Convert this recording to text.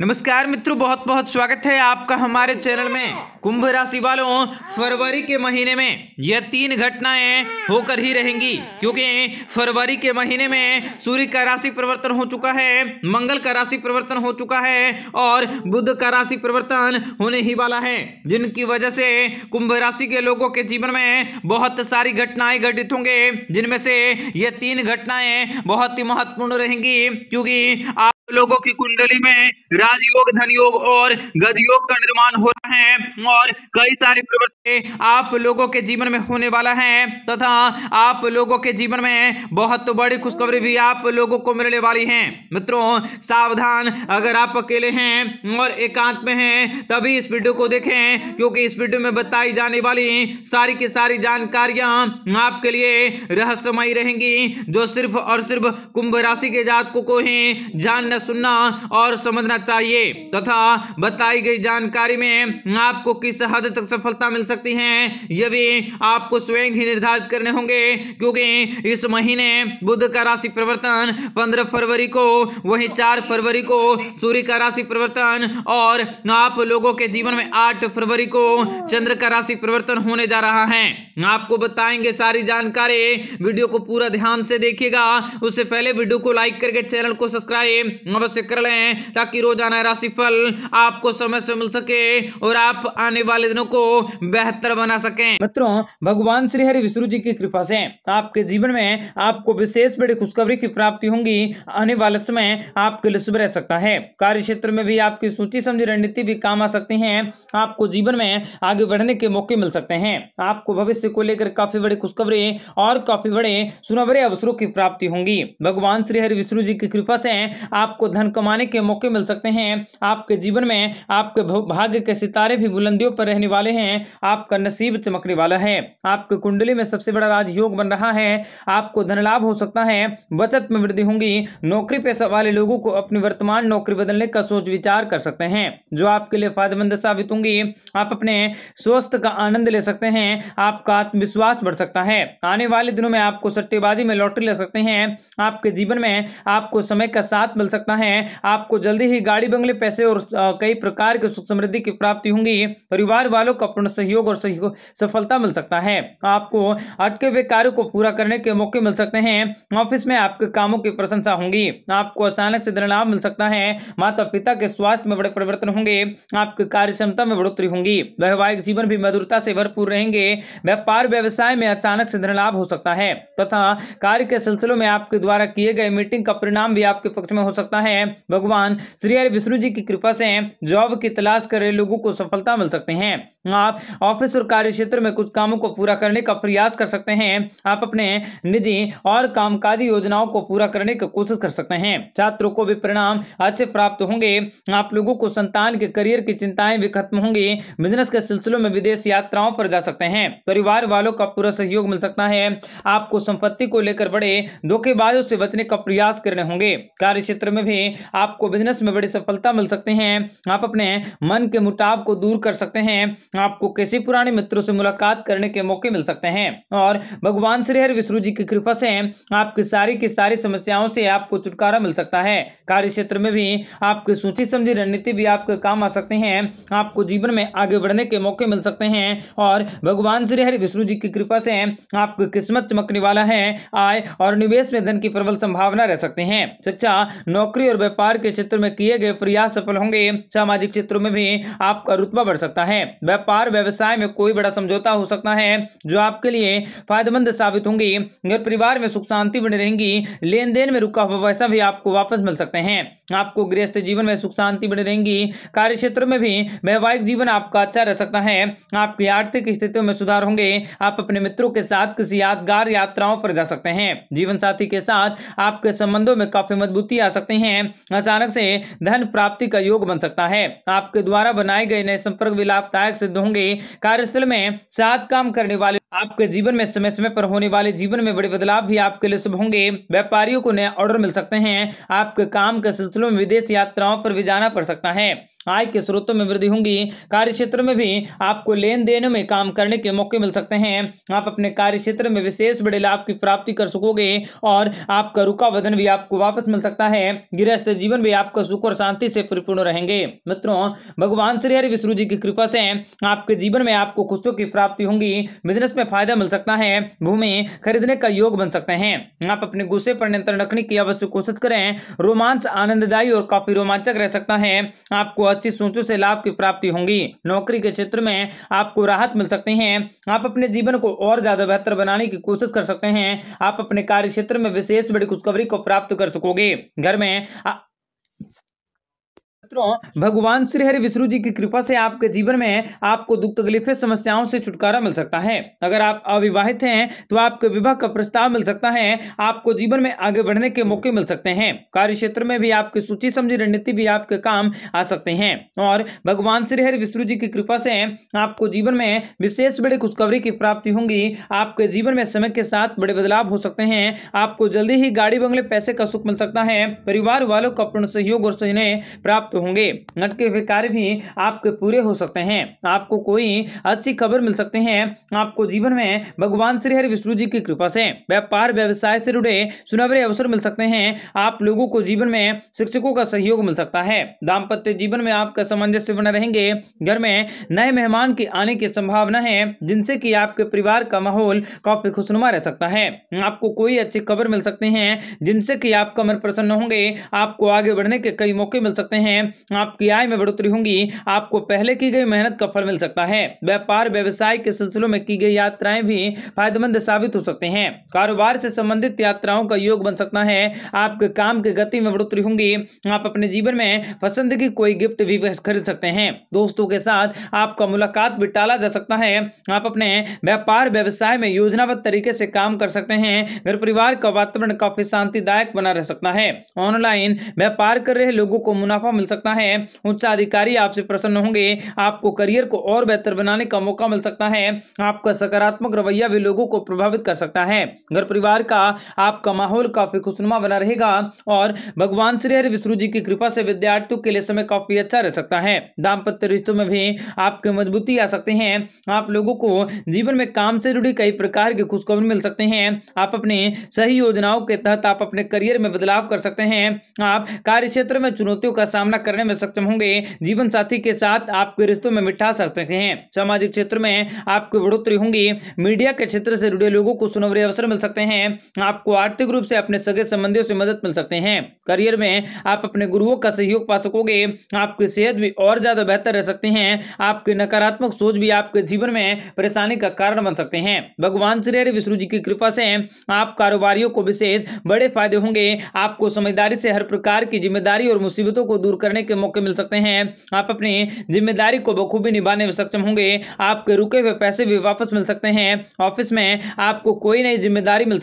नमस्कार मित्रों बहुत बहुत स्वागत है आपका हमारे चैनल में कुंभ राशि वालों फरवरी के महीने में यह तीन घटनाएं होकर ही रहेंगी क्योंकि फरवरी के महीने में सूर्य का राशि परिवर्तन हो चुका है मंगल का राशि परिवर्तन हो चुका है और बुध का राशि परिवर्तन होने ही वाला है जिनकी वजह से कुंभ राशि के लोगों के जीवन में बहुत सारी घटनाएं घटित होंगे जिनमें से यह तीन घटनाएं बहुत ही महत्वपूर्ण रहेंगी क्योंकि आप लोगों की कुंडली में राजयोग धन योग और गदयोग का निर्माण हो रहा है और कई सारी प्रवृत्ति आप लोगों के जीवन में होने वाला है तथा आप लोगों के जीवन में बहुत बड़ी खुशखबरी भी आप लोगों को मिलने वाली है मित्रों सावधान अगर आप अकेले हैं और एकांत में हैं तभी इस वीडियो को देखें क्योंकि इस वीडियो में बताई जाने वाली सारी की सारी जानकारियां आपके लिए रहस्यमयी रहेंगी जो सिर्फ और सिर्फ कुंभ राशि के जातकों को ही जान ज़्यादा सुनना और समझना चाहिए तथा बताई गई जानकारी में आपको किस हद तक सफलता मिल सकती है यह भी आपको स्वयं ही निर्धारित करने होंगे क्योंकि इस महीने बुद्ध का राशि परिवर्तन पंद्रह फरवरी को वही चार फरवरी को सूर्य का राशि परिवर्तन और आप लोगों के जीवन में आठ फरवरी को चंद्र का राशि परिवर्तन होने जा रहा है आपको बताएंगे सारी जानकारी वीडियो को पूरा ध्यान से देखिएगा उससे पहले वीडियो को लाइक करके चैनल को सब्सक्राइब अवश्य कर लें ताकि रोजाना राशिफल आपको समय से मिल सके और आप आने वाले दिनों को बेहतर बना सकें मित्रों भगवान श्री हरि विष्णु जी की कृपा से आपके जीवन में आपको विशेष बड़ी खुशखबरी की प्राप्ति होंगी आने वाले समय आपके लिए शुभ रह सकता है कार्य क्षेत्र में भी आपकी सूची समझी रणनीति भी काम आ सकती है आपको जीवन में आगे बढ़ने के मौके मिल सकते हैं आपको भविष्य को लेकर काफी बड़ी खुशखबरी और काफी बड़े सुनबरे अवसरों की प्राप्ति होंगी भगवान श्री हरि विष्णु जी की कृपा से आप आपको धन कमाने के मौके मिल सकते हैं आपके जीवन में आपके भाग्य के सितारे भी बुलंदियों पर रहने वाले हैं आपका नसीब चमकने वाला है आपके कुंडली में सबसे बड़ा राजयोग बन रहा है आपको धन लाभ हो सकता है बचत में वृद्धि होगी नौकरी पेशा वाले लोगों को अपनी वर्तमान नौकरी बदलने का सोच विचार कर सकते हैं जो आपके लिए फायदेमंद साबित होंगी आप अपने स्वास्थ्य का आनंद ले सकते हैं आपका आत्मविश्वास बढ़ सकता है आने वाले दिनों में आपको सट्टेबाजी में लॉटरी ले सकते हैं आपके जीवन में आपको समय का साथ मिल सकता सकता है आपको जल्दी ही गाड़ी बंगले पैसे और कई प्रकार के सुख समृद्धि की प्राप्ति होंगी परिवार वालों का पूर्ण सहयोग और सफलता मिल सकता है आपको अटके हुए कार्य को पूरा करने के मौके मिल सकते हैं ऑफिस में आपके कामों की प्रशंसा होंगी आपको अचानक से धन लाभ मिल सकता है माता पिता के स्वास्थ्य में बड़े परिवर्तन होंगे आपकी कार्य क्षमता में बढ़ोतरी होंगी वैवाहिक जीवन भी मधुरता से भरपूर रहेंगे व्यापार व्यवसाय में अचानक से धन लाभ हो सकता है तथा कार्य के सिलसिलों में आपके द्वारा किए गए मीटिंग का परिणाम भी आपके पक्ष में हो सकता है सकता है भगवान श्री हरि विष्णु जी की कृपा से जॉब की तलाश कर रहे लोगों को सफलता मिल सकते हैं आप ऑफिस और कार्य क्षेत्र में कुछ कामों को पूरा करने का प्रयास कर सकते हैं आप अपने निधि और कामकाजी योजनाओं को पूरा करने की कोशिश कर सकते हैं छात्रों को भी परिणाम अच्छे प्राप्त होंगे आप लोगों को संतान के करियर की चिंताएं भी खत्म होंगी बिजनेस के सिलसिलों में विदेश यात्राओं पर जा सकते हैं परिवार वालों का पूरा सहयोग मिल सकता है आपको संपत्ति को लेकर बड़े धोखेबाजों से बचने का प्रयास करने होंगे कार्य क्षेत्र में भी आपको बिजनेस में बड़ी सफलता मिल सकती है आप अपने मन के मुटाव को दूर कर सकते हैं आपको किसी पुराने मित्रों से मुलाकात करने के मौके मिल सकते हैं और भगवान श्रीहर विष्णु जी की कृपा से आपकी सारी की सारी समस्याओं से आपको छुटकारा मिल सकता है कार्य क्षेत्र में भी आपकी सूची समझी रणनीति भी आपके काम आ सकते हैं आपको जीवन में आगे बढ़ने के मौके मिल सकते हैं और भगवान श्री हरि विष्णु जी की कृपा से आपकी किस्मत चमकने वाला है आय और निवेश में धन की प्रबल संभावना रह सकते हैं शिक्षा नौकरी नौकरी और व्यापार के क्षेत्र में किए गए प्रयास सफल होंगे सामाजिक क्षेत्रों में भी आपका रुतबा बढ़ सकता है व्यापार व्यवसाय में कोई बड़ा समझौता हो सकता है जो आपके लिए फायदेमंद साबित होंगी घर परिवार में सुख शांति बनी रहेंगी लेन देन में रुका हुआ पैसा भी आपको वापस मिल सकते हैं आपको गृहस्थ जीवन में सुख शांति बनी रहेंगी कार्य क्षेत्र में भी वैवाहिक जीवन आपका अच्छा रह सकता है आपकी आर्थिक स्थितियों में सुधार होंगे आप अपने मित्रों के साथ किसी यादगार यात्राओं पर जा सकते हैं जीवन साथी के साथ आपके संबंधों में काफी मजबूती आ सकती है हैं अचानक से धन प्राप्ति का योग बन सकता है आपके द्वारा बनाए गए नए संपर्क भी लाभदायक सिद्ध होंगे कार्यस्थल में साथ काम करने वाले आपके जीवन में समय समय पर होने वाले जीवन में बड़े बदलाव भी आपके लिए शुभ होंगे व्यापारियों को नए ऑर्डर मिल सकते हैं आपके काम के सिलसिले में विदेश यात्राओं पर भी जाना पड़ सकता है आय के स्रोतों में वृद्धि होगी कार्य क्षेत्र में भी आपको लेन देन में काम करने के मौके मिल सकते हैं आप अपने कार्य क्षेत्र में विशेष बड़े लाभ की प्राप्ति कर सकोगे और आपका रुका वजन भी आपको वापस मिल सकता है गृहस्थ जीवन भी आपका सुख और शांति से परिपूर्ण रहेंगे मित्रों भगवान श्री हरि विष्णु जी की कृपा से आपके जीवन में आपको खुशियों की प्राप्ति होंगी बिजनेस इसमें फायदा मिल सकता है भूमि खरीदने का योग बन सकते हैं आप अपने गुस्से पर नियंत्रण रखने की अवश्य कोशिश करें रोमांच आनंददायी और काफी रोमांचक रह सकता है आपको अच्छी सोचों से लाभ की प्राप्ति होंगी नौकरी के क्षेत्र में आपको राहत मिल सकती है आप अपने जीवन को और ज्यादा बेहतर बनाने की कोशिश कर सकते हैं आप अपने कार्य क्षेत्र में विशेष बड़ी खुशखबरी को प्राप्त कर सकोगे घर में मित्रों भगवान श्री हरि विष्णु जी की कृपा से आपके जीवन में आपको दुख तकलीफे समस्याओं से छुटकारा मिल सकता है अगर आप अविवाहित हैं तो आपके विवाह का प्रस्ताव मिल सकता है आपको जीवन में आगे बढ़ने के मौके मिल सकते हैं कार्य क्षेत्र में भी आपकी सूची समझी रणनीति भी आपके काम आ सकते हैं और भगवान श्री हरि विष्णु जी की कृपा से आपको जीवन में विशेष बड़ी खुशखबरी की प्राप्ति होंगी आपके जीवन में समय के साथ बड़े बदलाव हो सकते हैं आपको जल्दी ही गाड़ी बंगले पैसे का सुख मिल सकता है परिवार वालों का पूर्ण सहयोग और स्नेह प्राप्त होंगे अटके हुए कार्य भी आपके पूरे हो सकते हैं आपको कोई अच्छी खबर मिल सकते हैं आपको जीवन में भगवान श्री हरि विष्णु जी की कृपा से व्यापार व्यवसाय से जुड़े सुनहरे अवसर मिल सकते हैं आप लोगों को जीवन में शिक्षकों का सहयोग मिल सकता है दाम्पत्य जीवन में आपका सामंजस्य बना रहेंगे घर में नए मेहमान के आने की संभावना है जिनसे की आपके परिवार का माहौल काफी खुशनुमा रह सकता है आपको कोई अच्छी खबर मिल सकती है जिनसे की आपका मन प्रसन्न होंगे आपको आगे बढ़ने के कई मौके मिल सकते हैं आपकी आय में बढ़ोतरी होगी आपको पहले की गई मेहनत का फल मिल सकता है व्यापार व्यवसाय के सिलसिलों में की गई यात्राएं भी फायदेमंद साबित हो सकते हैं कारोबार से संबंधित यात्राओं का योग बन सकता है आपके काम की गति में बढ़ोतरी होंगी आप अपने जीवन में पसंद की कोई गिफ्ट भी खरीद सकते हैं दोस्तों के साथ आपका मुलाकात भी टाला जा सकता है आप अपने व्यापार व्यवसाय में योजनाबद्ध तरीके से काम कर सकते हैं घर परिवार का वातावरण काफी शांतिदायक बना रह सकता है ऑनलाइन व्यापार कर रहे लोगों को मुनाफा मिल सकता सकता है उच्च अधिकारी आपसे प्रसन्न होंगे आपको करियर को और बेहतर बनाने का मौका मिल सकता है आपका सकारात्मक रवैया भी लोगों को प्रभावित कर सकता है घर परिवार का आपका माहौल काफी खुशनुमा बना रहेगा और भगवान श्री हरि विष्णु जी की कृपा से विद्यार्थियों के लिए समय काफी अच्छा रह सकता है दाम्पत्य रिश्तों में भी आपकी मजबूती आ सकते हैं आप लोगों को जीवन में काम से जुड़ी कई प्रकार की खुशखबरी मिल सकते हैं आप अपने सही योजनाओं के तहत आप अपने करियर में बदलाव कर सकते हैं आप कार्य क्षेत्र में चुनौतियों का सामना करने में सक्षम होंगे जीवन साथी के साथ आपके रिश्तों में मिठास रख सकते हैं सामाजिक क्षेत्र में आपकी बढ़ोतरी होंगी मीडिया के क्षेत्र से जुड़े लोगों को सुनहरे अवसर मिल सकते हैं आपको आर्थिक रूप से अपने सगे संबंधियों से मदद मिल सकते हैं करियर में आप अपने गुरुओं का सहयोग पा सकोगे आपकी सेहत भी और ज्यादा बेहतर रह सकती है आपकी नकारात्मक सोच भी आपके जीवन में परेशानी का कारण बन सकते हैं भगवान श्री हरि विष्णु जी की कृपा से आप कारोबारियों को विशेष बड़े फायदे होंगे आपको समझदारी से हर प्रकार की जिम्मेदारी और मुसीबतों को दूर कर करने के मौके मिल सकते हैं आप अपनी जिम्मेदारी को बखूबी निभाने में सक्षम होंगे आपके रुके हुए पैसे भी वापस मिल सकते हैं ऑफिस में आपको कोई नई जिम्मेदारी मिल